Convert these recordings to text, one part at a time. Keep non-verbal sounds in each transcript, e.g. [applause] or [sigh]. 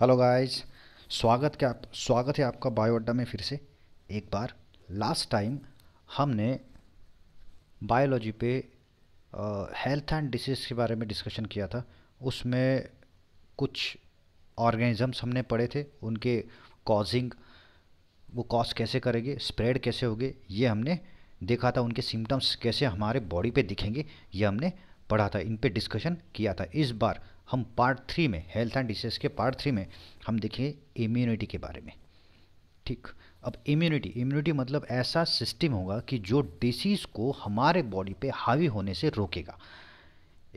hello guys स्वागत क्या स्वागत है आपका बायो अड्डा में फिर से एक बार लास्ट टाइम हमने बायोलॉजी पे हेल्थ एंड डिसीज़ के बारे में डिस्कशन किया था उसमें कुछ ऑर्गेनिजम्स हमने पढ़े थे उनके कॉजिंग वो कॉज कैसे करेंगे स्प्रेड कैसे होगी ये हमने देखा था उनके सिम्टम्स कैसे हमारे बॉडी पे दिखेंगे ये हमने पढ़ा था इन पे डिस्कशन किया था इस बार हम पार्ट थ्री में हेल्थ एंड डिसीज के पार्ट थ्री में हम देखें इम्यूनिटी के बारे में ठीक अब इम्यूनिटी इम्यूनिटी मतलब ऐसा सिस्टम होगा कि जो डिसीज़ को हमारे बॉडी पे हावी होने से रोकेगा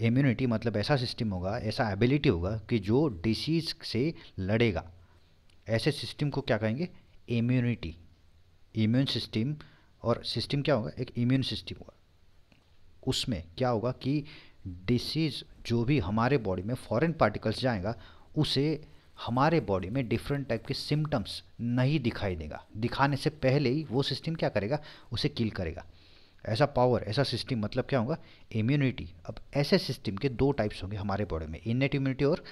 इम्यूनिटी मतलब ऐसा सिस्टम होगा ऐसा एबिलिटी होगा कि जो डिसीज़ से लड़ेगा ऐसे सिस्टम को क्या कहेंगे इम्यूनिटी इम्यून सिस्टम और सिस्टम क्या होगा एक इम्यून सिस्टम होगा उसमें क्या होगा कि डिसीज जो भी हमारे बॉडी में फॉरेन पार्टिकल्स जाएगा उसे हमारे बॉडी में डिफरेंट टाइप के सिम्टम्स नहीं दिखाई देगा दिखाने से पहले ही वो सिस्टम क्या करेगा उसे किल करेगा ऐसा पावर ऐसा सिस्टम मतलब क्या होगा इम्यूनिटी अब ऐसे सिस्टम के दो टाइप्स होंगे हमारे बॉडी में इननेट इम्यूनिटी और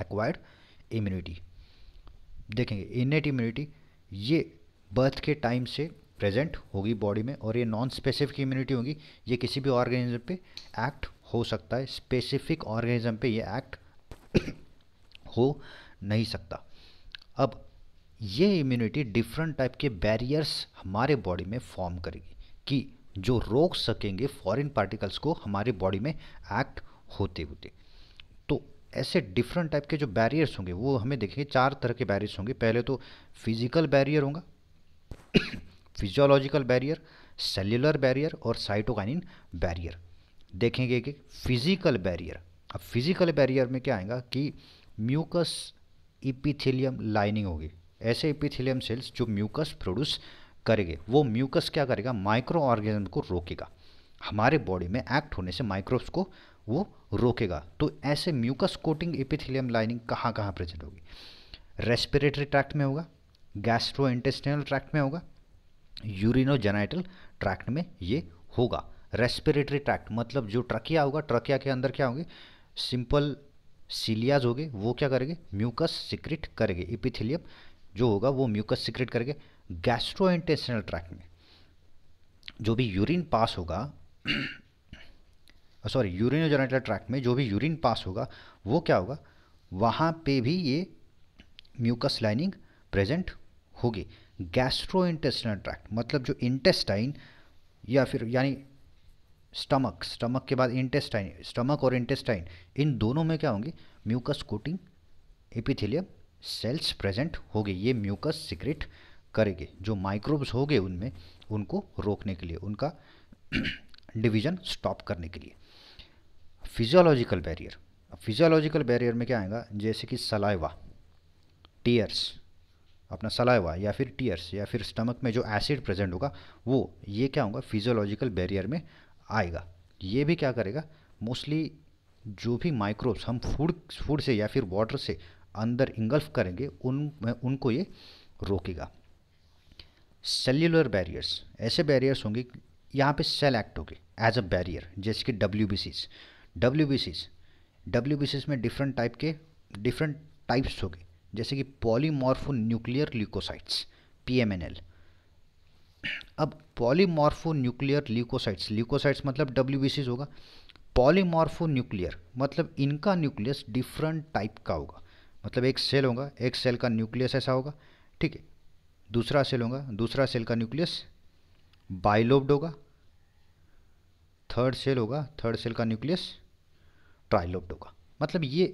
एक्वायर्ड [coughs] इम्यूनिटी देखेंगे इननेट इम्यूनिटी ये बर्थ के टाइम से प्रेजेंट होगी बॉडी में और ये नॉन स्पेसिफिक इम्यूनिटी होगी ये किसी भी ऑर्गेनिज्म पे एक्ट हो सकता है स्पेसिफिक ऑर्गेनिज्म पे ये एक्ट [coughs] हो नहीं सकता अब ये इम्यूनिटी डिफरेंट टाइप के बैरियर्स हमारे बॉडी में फॉर्म करेगी कि जो रोक सकेंगे फॉरेन पार्टिकल्स को हमारे बॉडी में एक्ट होते होते तो ऐसे डिफरेंट टाइप के जो बैरियर्स होंगे वो हमें देखेंगे चार तरह के बैरियर्स होंगे पहले तो फिजिकल बैरियर होगा फिजियोलॉजिकल बैरियर सेल्यूलर बैरियर और साइटोकाइनिन बैरियर देखेंगे कि फिजिकल बैरियर अब फिजिकल बैरियर में क्या आएगा कि म्यूकस इपिथिलियम लाइनिंग होगी ऐसे इपिथिलियम सेल्स जो म्यूकस प्रोड्यूस करेंगे वो म्यूकस क्या करेगा माइक्रो ऑर्गेनिज्म को रोकेगा हमारे बॉडी में एक्ट होने से माइक्रोब्स को वो रोकेगा तो ऐसे म्यूकस कोटिंग इपिथिलियम लाइनिंग कहाँ कहाँ प्रेजेंट होगी रेस्पिरेटरी ट्रैक्ट में होगा गैस्ट्रो इंटेस्टिनल ट्रैक्ट में होगा यूरिनोजेनाइटल ट्रैक्ट में ये होगा रेस्पिरेटरी ट्रैक्ट मतलब जो ट्रकिया होगा ट्रकिया के अंदर क्या होंगे सिंपल सीलियाज होंगे वो क्या करेंगे म्यूकस सिक्रिट करेंगे इपिथिलियम जो होगा वो म्यूकस सिक्रिट करेंगे गैस्ट्रो इंटेस्टिनल ट्रैक्ट में जो भी यूरिन पास होगा [coughs] सॉरी यूरिनोजेनाइटल ट्रैक्ट में जो भी यूरिन पास होगा वो क्या होगा वहाँ पे भी ये म्यूकस लाइनिंग प्रेजेंट होगी गैस्ट्रो गैस्ट्रोइंटेस्टिनल ट्रैक्ट मतलब जो इंटेस्टाइन या फिर यानी स्टमक स्टमक के बाद इंटेस्टाइन स्टमक और इंटेस्टाइन इन दोनों में क्या होंगे mucus coating epithelium cells present होंगे ये म्यूकस सिक्रेट करेंगे जो माइक्रोब्स होंगे उनमें उनको रोकने के लिए उनका डिवीजन [clears throat] स्टॉप करने के लिए फिजियोलॉजिकल बैरियर फिजियोलॉजिकल बैरियर में क्या आएगा जैसे कि सलाइवा टीयर्स अपना सलाइवा या फिर टीयर्स या फिर स्टमक में जो एसिड प्रेजेंट होगा वो ये क्या होगा फिजियोलॉजिकल बैरियर में आएगा ये भी क्या करेगा मोस्टली जो भी माइक्रोब्स हम फूड फूड से या फिर वाटर से अंदर इंगल्फ करेंगे उन उनको ये रोकेगा सेल्यूलर बैरियर्स ऐसे बैरियर्स होंगे यहाँ पे सेल एक्ट होगी एज अ बैरियर जैसे कि W B Cs W B Cs W B Cs में डिफरेंट टाइप के डिफरेंट टाइप्स होगी जैसे कि पॉलीमॉर्फो न्यूक्लियर ल्यूकोसाइट्स पीएमएनएल अब पॉलीमॉर्फो न्यूक्लियर ल्यूकोसाइट्स ल्यूकोसाइट्स मतलब डब्ल्यू होगा पॉलीमॉर्फो न्यूक्लियर मतलब इनका न्यूक्लियस डिफरेंट टाइप का होगा मतलब एक सेल होगा एक सेल का न्यूक्लियस ऐसा होगा ठीक है दूसरा सेल होगा दूसरा सेल का न्यूक्लियस बाइलोब्ड होगा थर्ड सेल होगा थर्ड सेल का न्यूक्लियस ट्राइलोब्ड होगा मतलब ये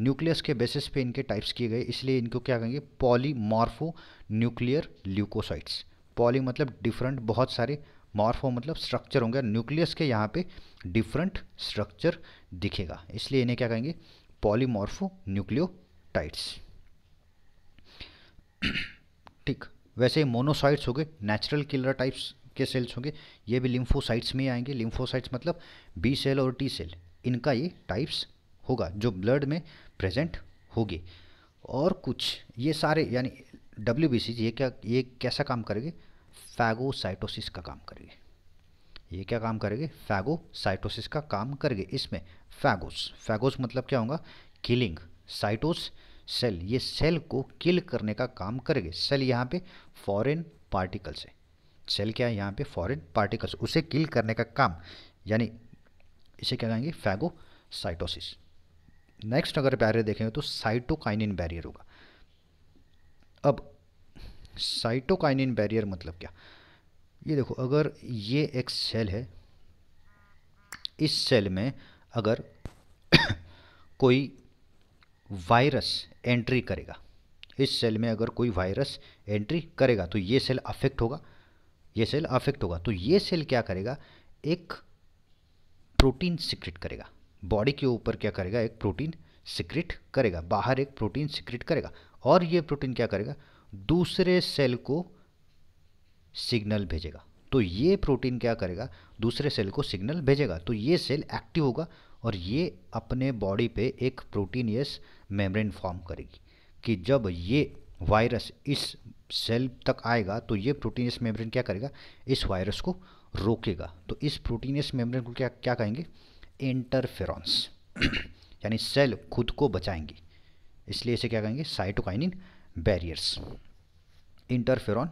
न्यूक्लियस के बेसिस पे इनके टाइप्स किए गए इसलिए इनको क्या कहेंगे पॉलीमॉर्फो न्यूक्लियर ल्यूकोसाइट्स पॉली मतलब डिफरेंट बहुत सारे मॉर्फो मतलब स्ट्रक्चर होंगे न्यूक्लियस के यहाँ पे डिफरेंट स्ट्रक्चर दिखेगा इसलिए इन्हें क्या कहेंगे पॉलीमॉर्फो न्यूक्लियोटाइट्स [coughs] ठीक वैसे मोनोसाइट्स हो गए नेचुरल किलर टाइप्स के सेल्स होंगे ये भी लिम्फोसाइट्स में आएंगे लिम्फोसाइट्स मतलब बी सेल और टी सेल इनका ये टाइप्स होगा जो ब्लड में प्रेजेंट होगी और कुछ ये सारे यानी डब्ल्यू बी सी ये क्या ये कैसा काम करेगी फैगोसाइटोसिस का काम करेंगे ये क्या काम करेंगे फैगोसाइटोसिस का काम करेंगे इसमें फैगोस फैगोस मतलब क्या होगा किलिंग साइटोस सेल ये सेल को किल करने का काम करेगी सेल यहाँ पे फॉरेन पार्टिकल्स है सेल क्या है यहाँ पे फॉरेन पार्टिकल्स उसे किल करने का काम यानी इसे क्या कहेंगे फैगोसाइटोसिस नेक्स्ट अगर बैरियर देखेंगे तो साइटोकाइनिन बैरियर होगा अब साइटोकाइनिन बैरियर मतलब क्या ये देखो अगर ये एक सेल है इस [coughs] सेल में अगर कोई वायरस एंट्री करेगा इस सेल में अगर कोई वायरस एंट्री करेगा तो ये सेल अफेक्ट होगा ये सेल अफेक्ट होगा तो ये सेल क्या करेगा एक प्रोटीन सिक्रेट करेगा बॉडी के ऊपर क्या करेगा एक प्रोटीन सिक्रिट करेगा बाहर एक प्रोटीन सिक्रिट करेगा और ये प्रोटीन क्या करेगा दूसरे सेल को सिग्नल भेजेगा तो ये प्रोटीन क्या करेगा दूसरे सेल को सिग्नल भेजेगा तो ये सेल एक्टिव होगा और ये अपने बॉडी पे एक प्रोटीनियस मेम्ब्रेन फॉर्म करेगी कि जब ये वायरस इस सेल तक आएगा तो ये प्रोटीनियस मेम्ब्रेन क्या करेगा इस वायरस को रोकेगा तो इस प्रोटीनियस मेम्ब्रेन को क्या क्या कहेंगे इंटरफेरॉन्स [clears throat] यानी सेल खुद को बचाएंगे इसलिए इसे क्या कहेंगे साइटोकाइनिन बैरियर्स इंटरफेरॉन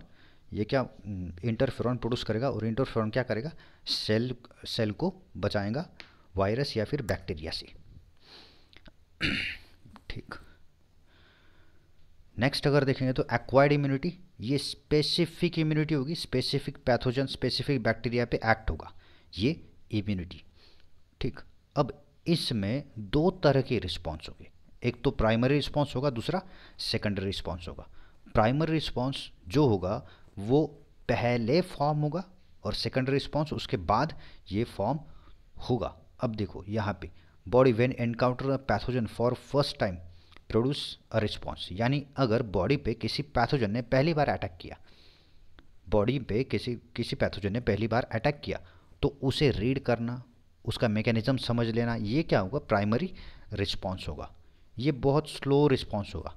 ये क्या इंटरफेरॉन हम्म, प्रोड्यूस करेगा और इंटरफेरॉन क्या करेगा सेल सेल को बचाएगा वायरस या फिर बैक्टीरिया से [clears throat] ठीक नेक्स्ट अगर देखेंगे तो एक्वायर्ड इम्यूनिटी ये स्पेसिफिक इम्यूनिटी होगी स्पेसिफिक पैथोजन स्पेसिफिक बैक्टीरिया पे एक्ट होगा ये इम्यूनिटी ठीक अब इसमें दो तरह के रिस्पॉन्स होंगे एक तो प्राइमरी रिस्पॉन्स होगा दूसरा सेकेंडरी रिस्पॉन्स होगा प्राइमरी रिस्पॉन्स जो होगा वो पहले फॉर्म होगा और सेकेंडरी रिस्पॉन्स उसके बाद ये फॉर्म होगा अब देखो यहाँ पे body when encounter a pathogen for first time produce a response यानी अगर बॉडी पे किसी पैथोजन ने पहली बार अटैक किया बॉडी पे किसी किसी पैथोजन ने पहली बार अटैक किया तो उसे रीड करना उसका मैकेनिज्म समझ लेना ये क्या होगा प्राइमरी रिस्पॉन्स होगा ये बहुत स्लो रिस्पॉन्स होगा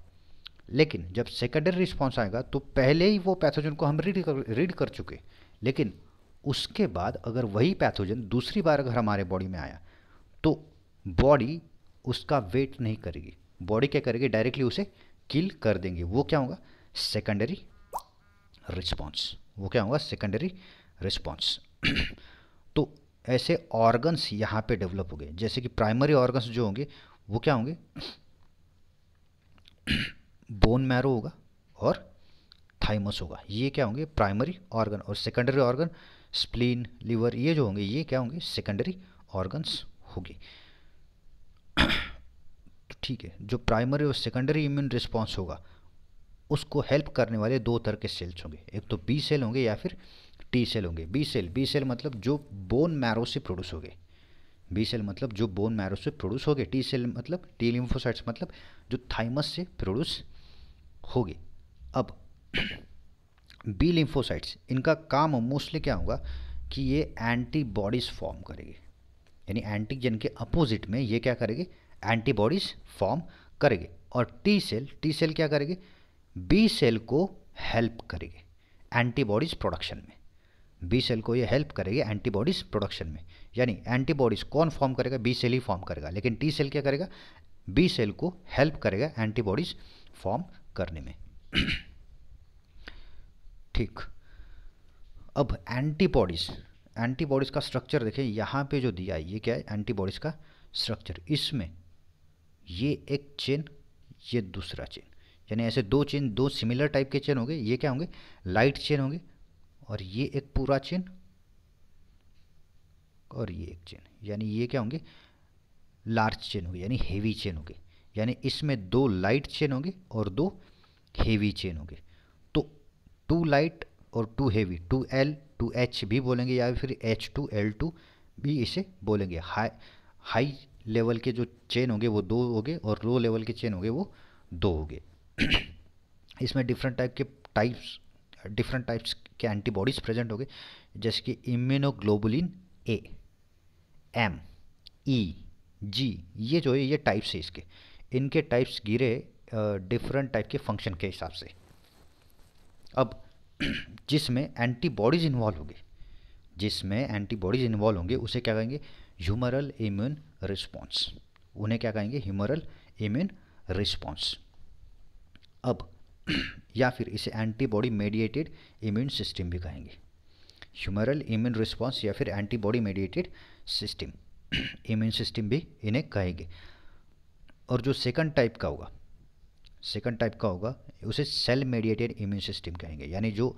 लेकिन जब सेकेंडरी रिस्पॉन्स आएगा तो पहले ही वो पैथोजन को हम रीड कर रीड कर चुके लेकिन उसके बाद अगर वही पैथोजन दूसरी बार अगर हमारे बॉडी में आया तो बॉडी उसका वेट नहीं करेगी बॉडी क्या करेगी डायरेक्टली उसे किल कर देंगे वो क्या होगा सेकेंडरी रिस्पॉन्स वो क्या होगा सेकेंडरी रिस्पॉन्स [clears throat] ऐसे ऑर्गन्स यहाँ पे डेवलप हो गए जैसे कि प्राइमरी ऑर्गन्स जो होंगे वो क्या होंगे बोन मैरो होगा और थाइमस होगा ये क्या होंगे प्राइमरी ऑर्गन और सेकेंडरी ऑर्गन स्प्लीन लीवर ये जो होंगे ये क्या होंगे सेकेंडरी ऑर्गन्स होगी तो ठीक है जो प्राइमरी और सेकेंडरी इम्यून रिस्पॉन्स होगा उसको हेल्प करने वाले दो तरह के सेल्स होंगे एक तो बी सेल होंगे या फिर टी सेल होंगे बी सेल बी सेल मतलब जो बोन मैरो से प्रोड्यूस हो गए बी सेल मतलब जो बोन मैरो से प्रोड्यूस हो गए टी सेल मतलब टी लिम्फोसाइट्स मतलब जो थाइमस से प्रोड्यूस हो गए अब बी [clears throat] लिम्फोसाइट्स इनका काम मोस्टली क्या होगा कि ये एंटीबॉडीज़ फॉर्म करेंगे यानी एंटीजन के अपोजिट में ये क्या करेंगे एंटीबॉडीज़ फॉर्म करेंगे और टी सेल टी सेल क्या करेंगे बी सेल को हेल्प करेंगे एंटीबॉडीज़ प्रोडक्शन में बी सेल को ये हेल्प करेगी एंटीबॉडीज़ प्रोडक्शन में यानी एंटीबॉडीज़ कौन फॉर्म करेगा बी सेल ही फॉर्म करेगा लेकिन टी सेल क्या करेगा बी सेल को हेल्प करेगा एंटीबॉडीज़ फॉर्म करने में [clears throat] ठीक अब एंटीबॉडीज़ एंटीबॉडीज़ का स्ट्रक्चर देखें यहाँ पे जो दिया है ये क्या है एंटीबॉडीज़ का स्ट्रक्चर इसमें ये एक चेन ये दूसरा चेन यानी ऐसे दो चेन दो सिमिलर टाइप के चेन होंगे ये क्या होंगे लाइट चेन होंगे और ये एक पूरा चेन और ये एक चेन यानी ये क्या होंगे लार्ज चेन होगी यानी हेवी चेन होगी यानी इसमें दो लाइट चेन होंगे और दो हेवी चेन होंगे तो टू लाइट और two heavy two L two H भी बोलेंगे या फिर एच टू एल टू भी इसे बोलेंगे हाई हाई लेवल के जो चेन होंगे वो दो होंगे और लो लेवल के चेन होंगे वो दो होंगे [clears throat] इसमें डिफरेंट टाइप के टाइप्स डिफरेंट टाइप्स के एंटीबॉडीज़ प्रेजेंट हो गए जैसे कि इम्यूनोग्लोबुलिन ए एम ई जी ये जो है ये टाइप्स है इसके इनके टाइप्स गिरे डिफरेंट टाइप के फंक्शन के हिसाब से अब [clears throat] जिसमें एंटीबॉडीज़ इन्वॉल्व होंगे जिसमें एंटीबॉडीज़ इन्वॉल्व होंगे उसे क्या कहेंगे ह्यूमरल इम्यून रिस्पॉन्स उन्हें क्या कहेंगे ह्यूमरल इम्यून रिस्पॉन्स अब या फिर इसे एंटीबॉडी मेडिएटेड इम्यून सिस्टम भी कहेंगे ह्यूमरल इम्यून रिस्पॉन्स या फिर antibody mediated system immune system भी इन्हें कहेंगे और जो सेकंड टाइप का होगा सेकंड टाइप का होगा उसे सेल मेडिएटेड इम्यून सिस्टम कहेंगे यानी जो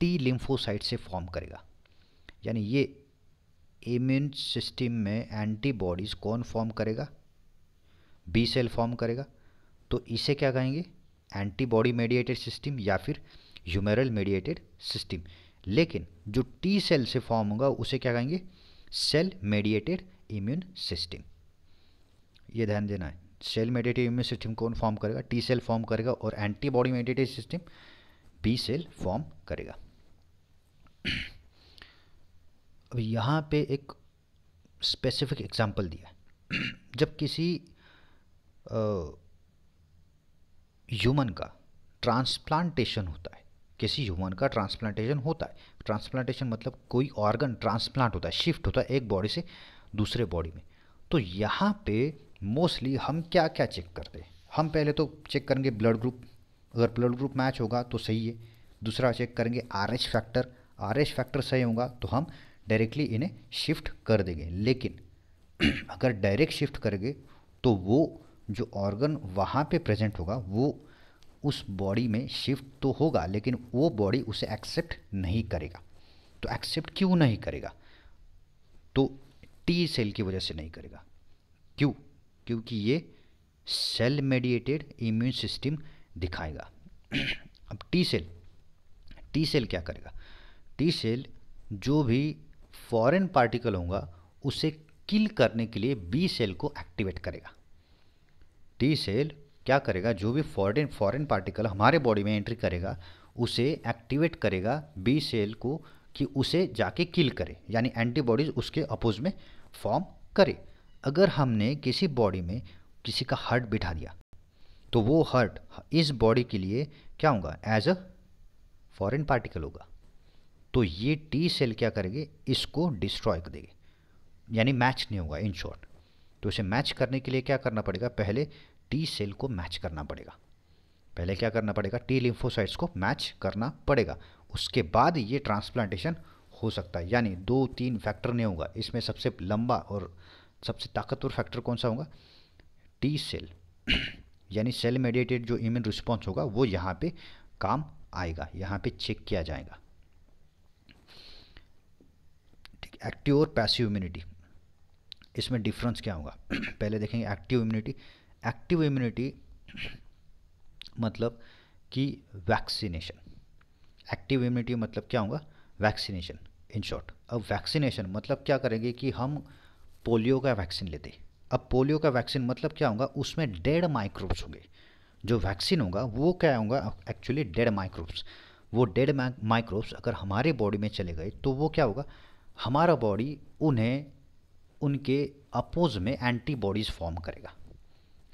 टी लिम्फोसाइट से फॉर्म करेगा यानी ये इम्यून सिस्टम में एंटीबॉडीज़ कौन फॉर्म करेगा बी सेल फॉर्म करेगा तो इसे क्या कहेंगे एंटीबॉडी मेडिएटेड सिस्टम या फिर ह्यूमेरल मेडिएटेड सिस्टम लेकिन जो टी सेल से फॉर्म होगा उसे क्या कहेंगे सेल मेडिएटेड इम्यून सिस्टम ये ध्यान देना है सेल मेडिएटेड इम्यून सिस्टम कौन फॉर्म करेगा टी सेल फॉर्म करेगा और antibody mediated system B cell form करेगा [clears throat] अब यहाँ पे एक स्पेसिफिक एग्जांपल दिया [clears throat] जब किसी आ, ह्यूमन का ट्रांसप्लांटेशन होता है किसी ह्यूमन का ट्रांसप्लांटेशन होता है ट्रांसप्लांटेशन मतलब कोई ऑर्गन ट्रांसप्लांट होता है शिफ्ट होता है एक बॉडी से दूसरे बॉडी में तो यहाँ पे मोस्टली हम क्या क्या चेक करते हैं हम पहले तो चेक करेंगे ब्लड ग्रुप अगर ब्लड ग्रुप मैच होगा तो सही है दूसरा चेक करेंगे R H factor R H factor सही होगा तो हम डायरेक्टली इन्हें शिफ्ट कर देंगे लेकिन [clears throat] अगर डायरेक्ट शिफ्ट करेंगे तो वो जो ऑर्गन वहाँ पे प्रेजेंट होगा वो उस बॉडी में शिफ्ट तो होगा लेकिन वो बॉडी उसे एक्सेप्ट नहीं करेगा तो एक्सेप्ट क्यों नहीं करेगा तो टी सेल की वजह से नहीं करेगा क्यों क्योंकि ये सेल मेडिएटेड इम्यून सिस्टम दिखाएगा [clears throat] अब टी सेल टी सेल क्या करेगा टी सेल जो भी फॉरेन पार्टिकल होगा उसे किल करने के लिए बी सेल को एक्टिवेट करेगा टी सेल क्या करेगा जो भी फॉरन फॉरन पार्टिकल हमारे बॉडी में एंट्री करेगा उसे एक्टिवेट करेगा बी सेल को कि उसे जाके किल करे यानी एंटीबॉडीज उसके अपोज में फॉर्म करे अगर हमने किसी बॉडी में किसी का हार्ट बिठा दिया तो वो हार्ट इस बॉडी के लिए क्या होगा एज अ फॉरेन पार्टिकल होगा तो ये टी सेल क्या करेगी इसको डिस्ट्रॉय कर देंगे यानी मैच नहीं होगा इन शॉर्ट तो इसे मैच करने के लिए क्या करना पड़ेगा पहले टी सेल को मैच करना पड़ेगा पहले क्या करना पड़ेगा टी लिम्फोसाइट्स को मैच करना पड़ेगा उसके बाद ये ट्रांसप्लांटेशन हो सकता है यानी दो तीन फैक्टर नहीं होगा इसमें सबसे लंबा और सबसे ताकतवर फैक्टर कौन सा होगा टी सेल [clears throat] यानी सेल मेडिएटेड जो इम्यून रिस्पॉन्स होगा वो यहाँ पे काम आएगा यहाँ पे चेक किया जाएगा ठीक एक्टिव और पैसिव इम्यूनिटी इसमें डिफरेंस क्या होगा [clears throat] पहले देखेंगे एक्टिव इम्यूनिटी एक्टिव इम्यूनिटी मतलब कि वैक्सीनेशन एक्टिव इम्यूनिटी मतलब क्या होगा वैक्सीनेशन इन शॉर्ट अब वैक्सीनेशन मतलब क्या करेंगे कि हम पोलियो का वैक्सीन लेते अब पोलियो का वैक्सीन मतलब क्या होगा उसमें डेढ़ माइक्रोब्स होंगे जो वैक्सीन होगा वो क्या होगा एक्चुअली डेढ़ माइक्रोब्स वो डेढ़ माइक्रोब्स अगर हमारे बॉडी में चले गए तो वो क्या होगा हमारा बॉडी उन्हें उनके अपोज में एंटीबॉडीज़ फॉर्म करेगा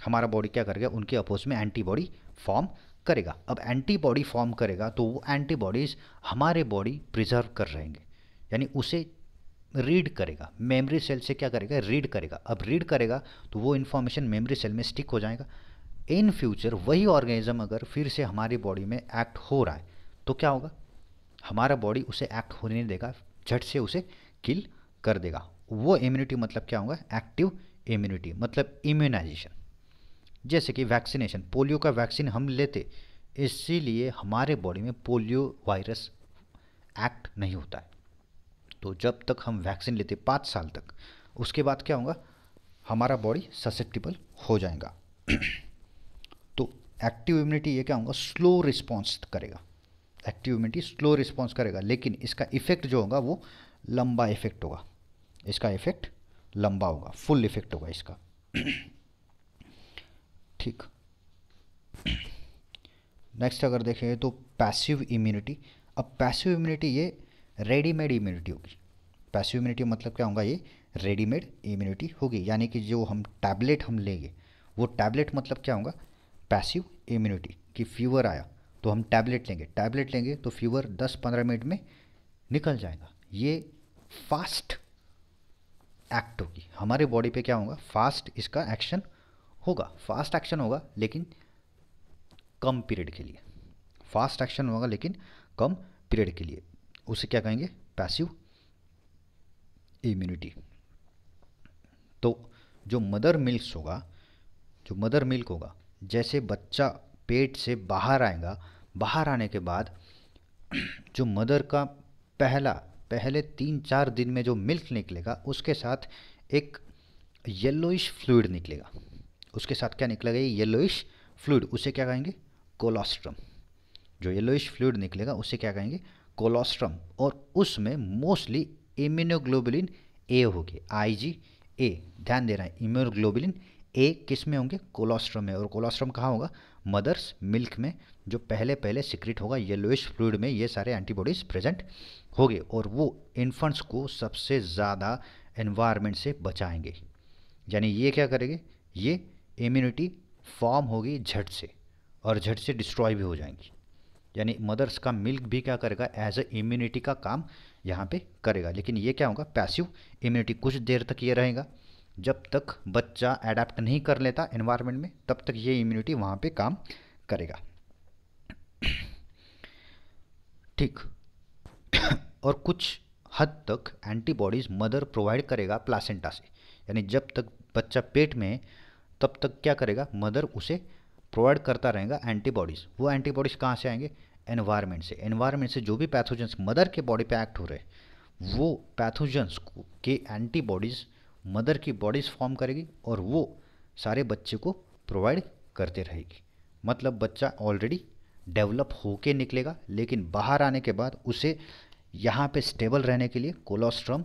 हमारा बॉडी क्या करेगा उनके अपोज में एंटीबॉडी फॉर्म करेगा अब एंटीबॉडी फॉर्म करेगा तो वो एंटीबॉडीज़ हमारे बॉडी प्रिजर्व कर रहेंगे यानी उसे रीड करेगा मेमोरी सेल से क्या करेगा रीड करेगा अब रीड करेगा तो वो इन्फॉर्मेशन मेमोरी सेल में स्टिक हो जाएगा इन फ्यूचर वही ऑर्गेनिज्म अगर फिर से हमारी बॉडी में एक्ट हो रहा है तो क्या होगा हमारा बॉडी उसे एक्ट होने नहीं देगा झट से उसे किल कर देगा वो इम्यूनिटी मतलब क्या होगा एक्टिव इम्यूनिटी मतलब इम्यूनाइजेशन जैसे कि वैक्सीनेशन पोलियो का वैक्सीन हम लेते इसीलिए हमारे बॉडी में पोलियो वायरस एक्ट नहीं होता है तो जब तक हम वैक्सीन लेते पाँच साल तक उसके बाद क्या होगा हमारा बॉडी ससेप्टिबल हो जाएगा [clears throat] तो एक्टिव इम्यूनिटी ये क्या होगा स्लो रिस्पॉन्स करेगा एक्टिव इम्यूनिटी स्लो रिस्पॉन्स करेगा लेकिन इसका इफेक्ट जो होगा वो लंबा इफेक्ट होगा इसका इफेक्ट लंबा होगा फुल इफेक्ट होगा इसका ठीक नेक्स्ट अगर देखें तो पैसिव इम्यूनिटी अब पैसिव इम्यूनिटी ये रेडीमेड इम्यूनिटी होगी पैसिव इम्यूनिटी मतलब क्या होगा ये रेडीमेड इम्यूनिटी होगी यानी कि जो हम टैबलेट हम लेंगे वो टैबलेट मतलब क्या होगा पैसिव इम्यूनिटी कि फीवर आया तो हम टैबलेट लेंगे टैबलेट लेंगे तो फीवर 10-15 मिनट में निकल जाएगा ये फास्ट एक्ट होगी हमारे बॉडी पे क्या होगा फास्ट इसका एक्शन होगा फास्ट एक्शन होगा लेकिन कम पीरियड के लिए फास्ट एक्शन होगा लेकिन कम पीरियड के लिए उसे क्या कहेंगे पैसिव इम्यूनिटी तो जो मदर मिल्क होगा जो मदर मिल्क होगा जैसे बच्चा पेट से बाहर आएगा बाहर आने के बाद जो मदर का पहला पहले तीन चार दिन में जो मिल्क निकलेगा उसके साथ एक येलोइश फ्लूड निकलेगा उसके साथ क्या निकलेगा ये येलोइश फ्लूड उसे क्या कहेंगे कोलोस्ट्रम जो येलोइश फ्लूड निकलेगा उसे क्या कहेंगे कोलोस्ट्रम और उसमें मोस्टली इम्यूनोग्लोबुलिन ए होगी आई जी ए ध्यान दे रहे हैं इम्यूनोग्लोबुलिन ए किस में होंगे कोलोस्ट्रम में और कोलोस्ट्रम कहाँ होगा मदर्स मिल्क में जो पहले पहले सिक्रिट होगा येलोइश फ्लूड में ये सारे एंटीबॉडीज़ प्रेजेंट होंगे और वो इन्फंट्स को सबसे ज़्यादा एनवायरनमेंट से बचाएंगे यानी ये क्या करेंगे ये इम्यूनिटी फॉर्म होगी झट से और झट से डिस्ट्रॉय भी हो जाएंगी यानी मदर्स का मिल्क भी क्या करेगा एज ए इम्यूनिटी का काम यहाँ पे करेगा लेकिन ये क्या होगा पैसिव इम्यूनिटी कुछ देर तक ये रहेगा जब तक बच्चा अडेप्ट नहीं कर लेता एनवायरनमेंट में तब तक ये इम्यूनिटी वहाँ पे काम करेगा ठीक और कुछ हद तक एंटीबॉडीज़ मदर प्रोवाइड करेगा प्लासेंटा से यानी जब तक बच्चा पेट में है तब तक क्या करेगा मदर उसे प्रोवाइड करता रहेगा एंटीबॉडीज़ वो एंटीबॉडीज़ कहाँ से आएंगे एनवायरनमेंट से एनवायरनमेंट से जो भी पैथोजेंस मदर के बॉडी पे एक्ट हो रहे वो पैथोजेंस के एंटीबॉडीज़ मदर की बॉडीज फॉर्म करेगी और वो सारे बच्चे को प्रोवाइड करते रहेगी मतलब बच्चा ऑलरेडी डेवलप होके निकलेगा लेकिन बाहर आने के बाद उसे यहाँ पे स्टेबल रहने के लिए कोलोस्ट्रम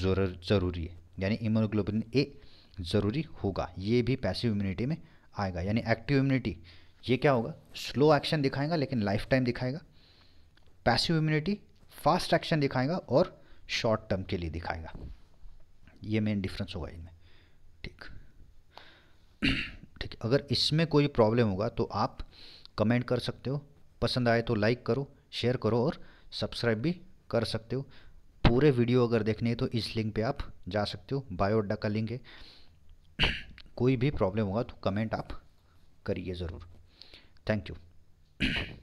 ज़रूरी है यानी इम्यूनोग्लोबिन ए ज़रूरी होगा ये भी पैसिव इम्यूनिटी में आएगा यानी एक्टिव इम्यूनिटी ये क्या होगा स्लो एक्शन दिखाएगा लेकिन लाइफ टाइम दिखाएगा पैसिव इम्यूनिटी फास्ट एक्शन दिखाएगा और शॉर्ट टर्म के लिए दिखाएगा ये मेन डिफरेंस होगा इनमें ठीक ठीक अगर इसमें कोई प्रॉब्लम होगा तो आप कमेंट कर सकते हो पसंद आए तो लाइक करो शेयर करो और सब्सक्राइब भी कर सकते हो पूरे वीडियो अगर देखने हैं तो इस लिंक पे आप जा सकते हो अड्डा का लिंक है कोई भी प्रॉब्लम होगा तो कमेंट आप करिए ज़रूर थैंक यू